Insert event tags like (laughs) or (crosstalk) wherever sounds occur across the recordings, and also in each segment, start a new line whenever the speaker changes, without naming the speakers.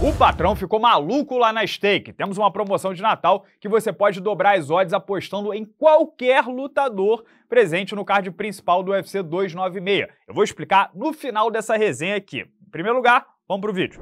O patrão ficou maluco lá na Stake. Temos uma promoção de Natal que você pode dobrar as odds apostando em qualquer lutador presente no card principal do UFC 296. Eu vou explicar no final dessa resenha aqui. Em primeiro lugar, vamos pro vídeo.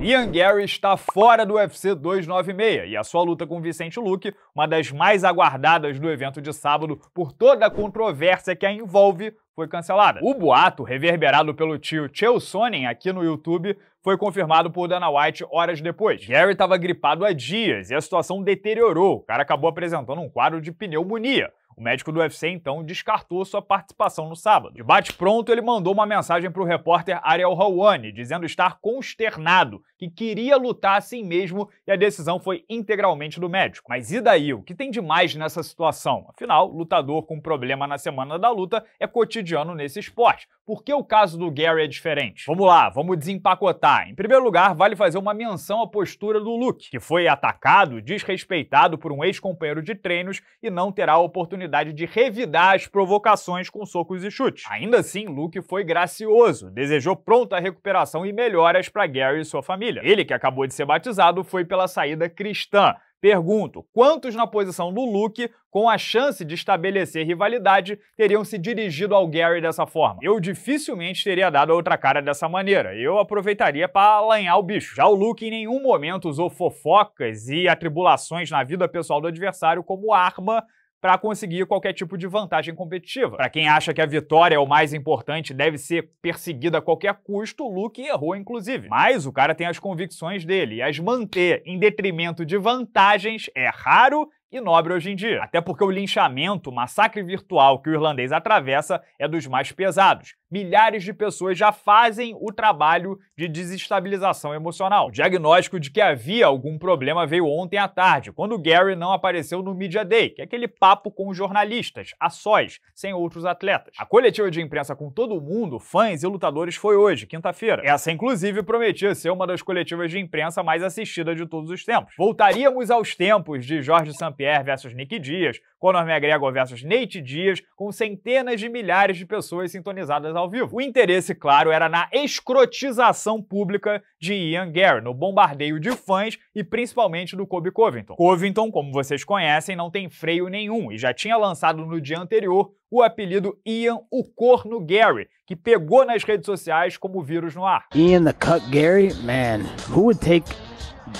Ian Gary está fora do UFC 296 e a sua luta com Vicente Luque, uma das mais aguardadas do evento de sábado por toda a controvérsia que a envolve, foi cancelada. O boato, reverberado pelo tio Chael Sonnen aqui no YouTube, foi confirmado por Dana White horas depois. Gary estava gripado há dias e a situação deteriorou. O cara acabou apresentando um quadro de pneumonia o médico do UFC, então, descartou sua participação no sábado. De bate-pronto, ele mandou uma mensagem para o repórter Ariel Hawane, dizendo estar consternado, que queria lutar assim mesmo e a decisão foi integralmente do médico. Mas e daí? O que tem de mais nessa situação? Afinal, lutador com problema na semana da luta é cotidiano nesse esporte. Por que o caso do Gary é diferente? Vamos lá, vamos desempacotar. Em primeiro lugar, vale fazer uma menção à postura do Luke, que foi atacado, desrespeitado por um ex-companheiro de treinos e não terá a oportunidade oportunidade de revidar as provocações com socos e chutes. Ainda assim, Luke foi gracioso, desejou pronta recuperação e melhoras para Gary e sua família. Ele, que acabou de ser batizado, foi pela saída cristã. Pergunto: quantos na posição do Luke, com a chance de estabelecer rivalidade, teriam se dirigido ao Gary dessa forma? Eu dificilmente teria dado outra cara dessa maneira. Eu aproveitaria para alanhar o bicho. Já o Luke em nenhum momento usou fofocas e atribulações na vida pessoal do adversário como arma para conseguir qualquer tipo de vantagem competitiva. Para quem acha que a vitória é o mais importante, deve ser perseguida a qualquer custo, o Luke errou inclusive. Mas o cara tem as convicções dele e as manter em detrimento de vantagens é raro e nobre hoje em dia. Até porque o linchamento, o massacre virtual que o irlandês atravessa é dos mais pesados. Milhares de pessoas já fazem o trabalho de desestabilização emocional. O diagnóstico de que havia algum problema veio ontem à tarde, quando o Gary não apareceu no Media Day, que é aquele papo com jornalistas, a sós, sem outros atletas. A coletiva de imprensa com todo mundo, fãs e lutadores, foi hoje, quinta-feira. Essa, inclusive, prometia ser uma das coletivas de imprensa mais assistida de todos os tempos. Voltaríamos aos tempos de Jorge Sampaio. Pierre versus Nick Dias, Conor McGregor versus Nate Dias, com centenas de milhares de pessoas sintonizadas ao vivo. O interesse, claro, era na escrotização pública de Ian Gary, no bombardeio de fãs e principalmente do Kobe Covington. Covington, como vocês conhecem, não tem freio nenhum e já tinha lançado no dia anterior o apelido Ian o Corno Gary, que pegou nas redes sociais como vírus no ar. Ian the Cut Gary, man, who would take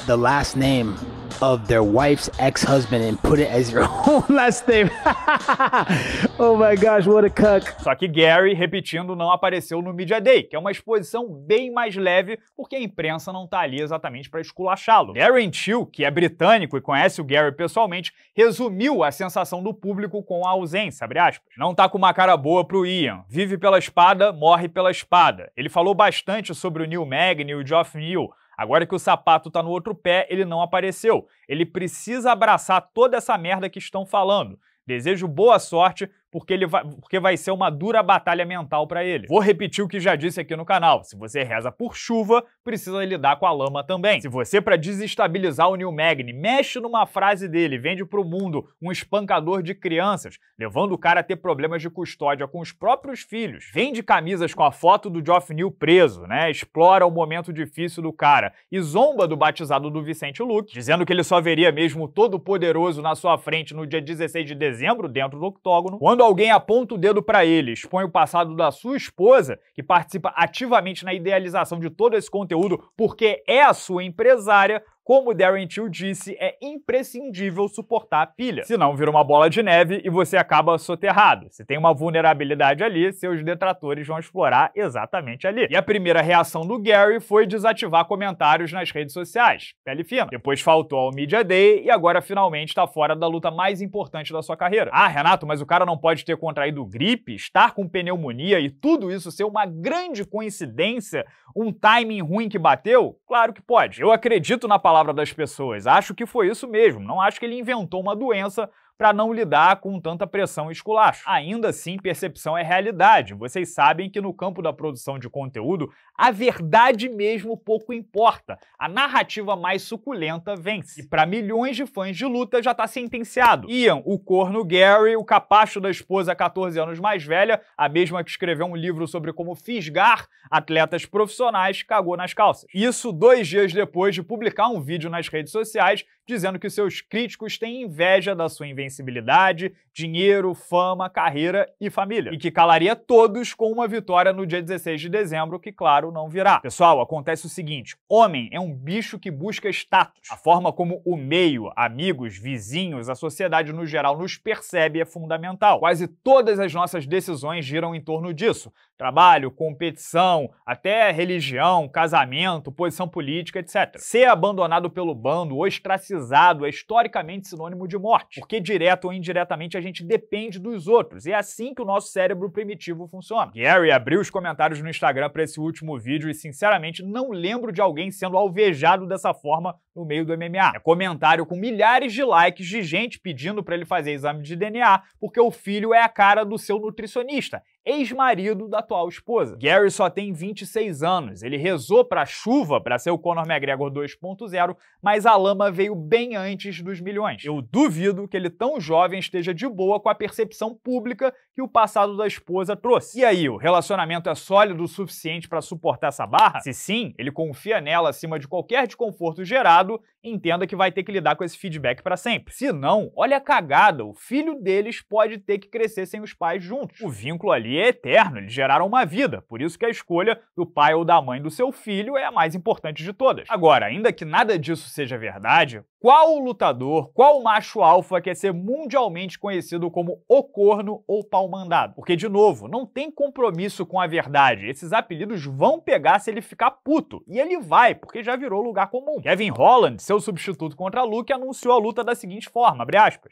the last name of their wife's ex-husband and put it as your (laughs) own last name. (laughs) oh my gosh, what a cuck. Só que Gary, repetindo, não apareceu no Media Day, que é uma exposição bem mais leve, porque a imprensa não tá ali exatamente para esculachá-lo. Darren Till, que é britânico e conhece o Gary pessoalmente, resumiu a sensação do público com a ausência, abre aspas. Não tá com uma cara boa pro Ian. Vive pela espada, morre pela espada. Ele falou bastante sobre o Neil Magny e o Geoff Neal, Agora que o sapato tá no outro pé, ele não apareceu. Ele precisa abraçar toda essa merda que estão falando. Desejo boa sorte porque, ele vai, porque vai ser uma dura batalha mental para ele. Vou repetir o que já disse aqui no canal. Se você reza por chuva, precisa lidar com a lama também. Se você, para desestabilizar o Neil Magni mexe numa frase dele, vende pro mundo um espancador de crianças, levando o cara a ter problemas de custódia com os próprios filhos, vende camisas com a foto do Geoff Neil preso, né? Explora o momento difícil do cara e zomba do batizado do Vicente Luke, dizendo que ele só veria mesmo todo poderoso na sua frente no dia 16 de dezembro, dentro do octógono, quando quando alguém aponta o dedo para ele, expõe o passado da sua esposa, que participa ativamente na idealização de todo esse conteúdo porque é a sua empresária, como Darren Till disse, é imprescindível suportar a pilha, senão vira uma bola de neve e você acaba soterrado. Se tem uma vulnerabilidade ali, seus detratores vão explorar exatamente ali. E a primeira reação do Gary foi desativar comentários nas redes sociais, pele fina. Depois faltou ao Media Day e agora finalmente está fora da luta mais importante da sua carreira. Ah, Renato, mas o cara não pode ter contraído gripe, estar com pneumonia e tudo isso ser uma grande coincidência, um timing ruim que bateu? Claro que pode. Eu acredito na palavra palavra das pessoas. Acho que foi isso mesmo. Não acho que ele inventou uma doença para não lidar com tanta pressão e esculacho. Ainda assim, percepção é realidade. Vocês sabem que no campo da produção de conteúdo, a verdade mesmo pouco importa. A narrativa mais suculenta vence. E para milhões de fãs de luta já está sentenciado. Ian, o corno Gary, o capacho da esposa 14 anos mais velha, a mesma que escreveu um livro sobre como fisgar atletas profissionais, cagou nas calças. Isso dois dias depois de publicar um vídeo nas redes sociais dizendo que seus críticos têm inveja da sua invencibilidade, dinheiro, fama, carreira e família, e que calaria todos com uma vitória no dia 16 de dezembro, que claro não virá. Pessoal, acontece o seguinte: homem é um bicho que busca status. A forma como o meio, amigos, vizinhos, a sociedade no geral nos percebe é fundamental. Quase todas as nossas decisões giram em torno disso trabalho, competição, até religião, casamento, posição política, etc. Ser abandonado pelo bando ou ostracizado é historicamente sinônimo de morte, porque direto ou indiretamente a gente depende dos outros. E é assim que o nosso cérebro primitivo funciona. Gary abriu os comentários no Instagram para esse último vídeo e, sinceramente, não lembro de alguém sendo alvejado dessa forma no meio do MMA. É comentário com milhares de likes de gente pedindo para ele fazer exame de DNA porque o filho é a cara do seu nutricionista ex-marido da atual esposa. Gary só tem 26 anos. Ele rezou para a chuva para ser o Conor McGregor 2.0, mas a lama veio bem antes dos milhões. Eu duvido que ele tão jovem esteja de boa com a percepção pública que o passado da esposa trouxe. E aí, o relacionamento é sólido o suficiente para suportar essa barra? Se sim, ele confia nela acima de qualquer desconforto gerado entenda que vai ter que lidar com esse feedback para sempre. Se não, olha a cagada, o filho deles pode ter que crescer sem os pais juntos. O vínculo ali é eterno, eles geraram uma vida, por isso que a escolha do pai ou da mãe do seu filho é a mais importante de todas. Agora, ainda que nada disso seja verdade, qual lutador, qual macho alfa quer ser mundialmente conhecido como o corno ou pau mandado? Porque, de novo, não tem compromisso com a verdade. Esses apelidos vão pegar se ele ficar puto. E ele vai, porque já virou lugar comum. Kevin Holland, seu substituto contra Luke, anunciou a luta da seguinte forma,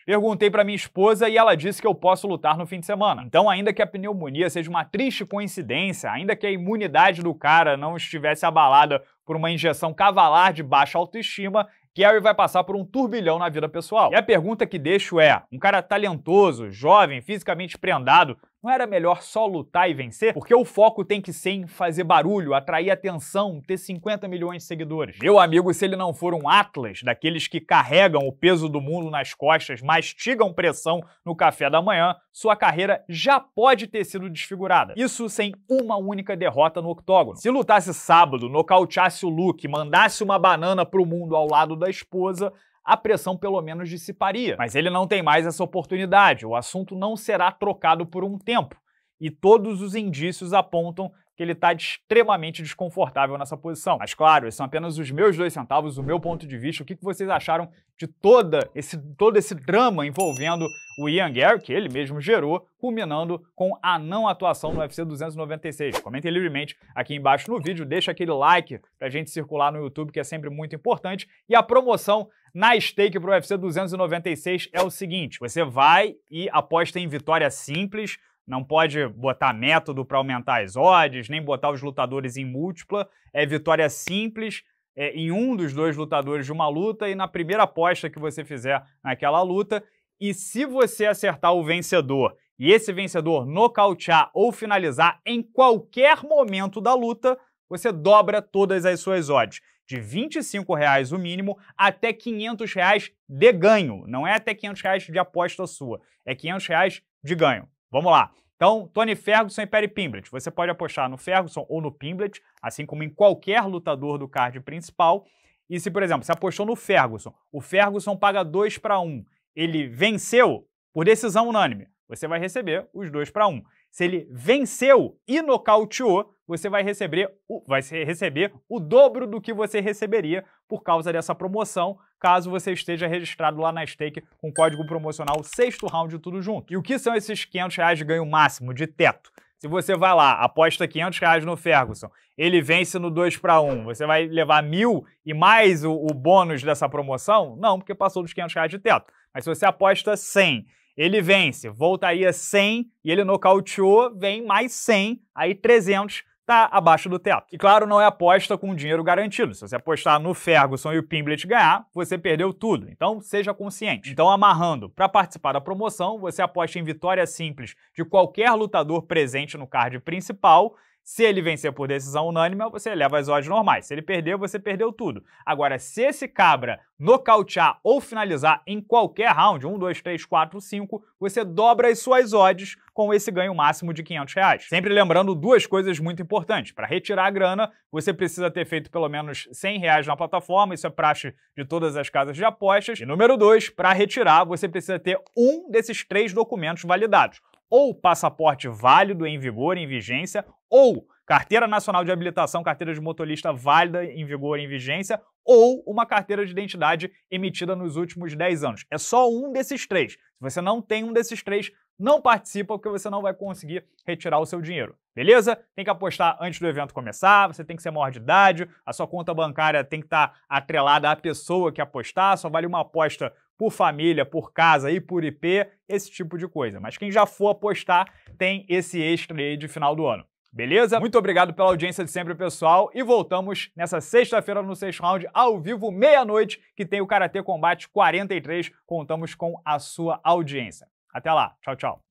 Perguntei para minha esposa e ela disse que eu posso lutar no fim de semana. Então, ainda que a pneumonia seja uma triste coincidência, ainda que a imunidade do cara não estivesse abalada por uma injeção cavalar de baixa autoestima, Carrie vai passar por um turbilhão na vida pessoal. E a pergunta que deixo é: um cara talentoso, jovem, fisicamente prendado, não era melhor só lutar e vencer? Porque o foco tem que ser em fazer barulho, atrair atenção, ter 50 milhões de seguidores. Meu amigo, se ele não for um Atlas, daqueles que carregam o peso do mundo nas costas, mastigam pressão no café da manhã, sua carreira já pode ter sido desfigurada. Isso sem uma única derrota no octógono. Se lutasse sábado, nocauteasse o Luke, mandasse uma banana pro mundo ao lado da esposa, a pressão pelo menos dissiparia. Mas ele não tem mais essa oportunidade, o assunto não será trocado por um tempo. E todos os indícios apontam que ele está extremamente desconfortável nessa posição. Mas claro, esses são apenas os meus dois centavos, o meu ponto de vista, o que vocês acharam de toda esse, todo esse drama envolvendo o Ian Gary, que ele mesmo gerou, culminando com a não atuação no UFC 296. Comentem livremente aqui embaixo no vídeo, deixa aquele like pra gente circular no YouTube, que é sempre muito importante, e a promoção na stake para o UFC 296 é o seguinte: você vai e aposta em vitória simples, não pode botar método para aumentar as odds, nem botar os lutadores em múltipla, é vitória simples. É, em um dos dois lutadores de uma luta e na primeira aposta que você fizer naquela luta. E se você acertar o vencedor e esse vencedor nocautear ou finalizar em qualquer momento da luta, você dobra todas as suas odds de R$ 25 reais o mínimo até R$ 500 reais de ganho. Não é até R$ 500 reais de aposta sua, é R$ 500 reais de ganho. Vamos lá. Então, Tony Ferguson e Perry Pimblet. Você pode apostar no Ferguson ou no Pimblet, assim como em qualquer lutador do card principal. E se, por exemplo, você apostou no Ferguson, o Ferguson paga 2 para 1, ele venceu por decisão unânime, você vai receber os 2 para 1. Se ele venceu e nocauteou, você vai receber, o, vai receber o dobro do que você receberia por causa dessa promoção, caso você esteja registrado lá na Stake com código promocional sexto round tudo junto. E o que são esses 500 reais de ganho máximo, de teto? Se você vai lá, aposta 500 reais no Ferguson, ele vence no 2 para 1, você vai levar mil e mais o, o bônus dessa promoção? Não, porque passou dos 500 reais de teto. Mas se você aposta 100 ele vence, voltaria 100 e ele nocauteou, vem mais 100, aí 300 está abaixo do teto. E claro, não é aposta com dinheiro garantido. Se você apostar no Ferguson e o Pimblet ganhar, você perdeu tudo. Então seja consciente. Então, amarrando, para participar da promoção, você aposta em vitória simples de qualquer lutador presente no card principal se ele vencer por decisão unânime, você leva as odds normais. Se ele perder, você perdeu tudo. Agora, se esse cabra nocautear ou finalizar em qualquer round, 1, 2, 3, 4, 5, você dobra as suas odds com esse ganho máximo de 500 reais. Sempre lembrando duas coisas muito importantes. Para retirar a grana, você precisa ter feito pelo menos 100 reais na plataforma, isso é praxe de todas as casas de apostas. E número dois, para retirar, você precisa ter um desses três documentos validados ou passaporte válido em vigor, em vigência, ou carteira nacional de habilitação, carteira de motorista válida em vigor, em vigência, ou uma carteira de identidade emitida nos últimos 10 anos. É só um desses três. Se você não tem um desses três, não participa porque você não vai conseguir retirar o seu dinheiro. Beleza? Tem que apostar antes do evento começar, você tem que ser maior de idade, a sua conta bancária tem que estar tá atrelada à pessoa que apostar, só vale uma aposta por família, por casa e por IP, esse tipo de coisa. Mas quem já for apostar tem esse extra aí de final do ano. Beleza? Muito obrigado pela audiência de sempre, pessoal. E voltamos nessa sexta-feira no Sexto Round, ao vivo, meia-noite, que tem o Karatê Combate 43. Contamos com a sua audiência. Até lá. Tchau, tchau.